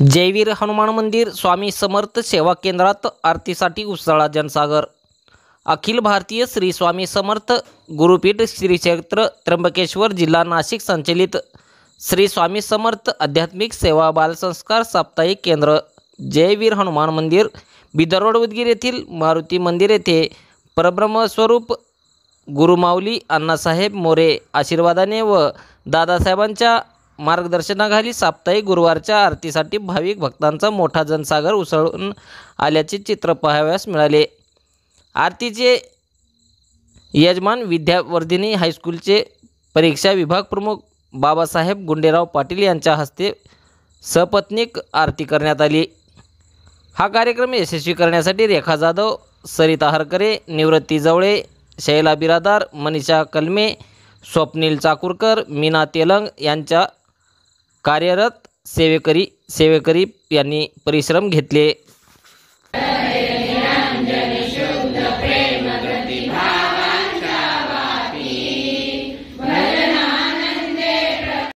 जयवीर हनुमान मंदिर स्वामी समर्थ सेवा केंद्रात आरतीसाठी उसळा जनसागर अखिल भारतीय श्री स्वामी समर्थ गुरुपीठ श्री क्षेत्र त्र्यंबकेश्वर जिल्हा नाशिक संचलित श्री स्वामी समर्थ आध्यात्मिक सेवा बालसंस्कार साप्ताहिक केंद्र जयवीर हनुमान मंदिर बिदरवड उदगीर येथील मारुती मंदिर येथे परब्रह्मस्वरूप गुरुमाऊली अण्णासाहेब मोरे आशीर्वादाने व दादासाहेबांच्या मार्गदर्शनाखाली साप्ताहिक गुरुवारच्या आरतीसाठी भाविक भक्तांचा मोठा जनसागर उसळून आल्याचे चित्र पाहाव्यास मिळाले आरतीचे यजमान विद्यावर्धिनी हायस्कूलचे परीक्षा विभाग प्रमुख बाबासाहेब गुंडेराव पाटील यांच्या हस्ते सपत्नीक आरती करण्यात आली हा कार्यक्रम यशस्वी करण्यासाठी रेखा जाधव सरिता हरकरे निवृत्ती जवळे शैला बिरादार मनीषा कलमे स्वप्नील चाकूरकर मीना तेलंग यांच्या कार्यरत सेवेकरी सेवेकरी यांनी परिश्रम घेतले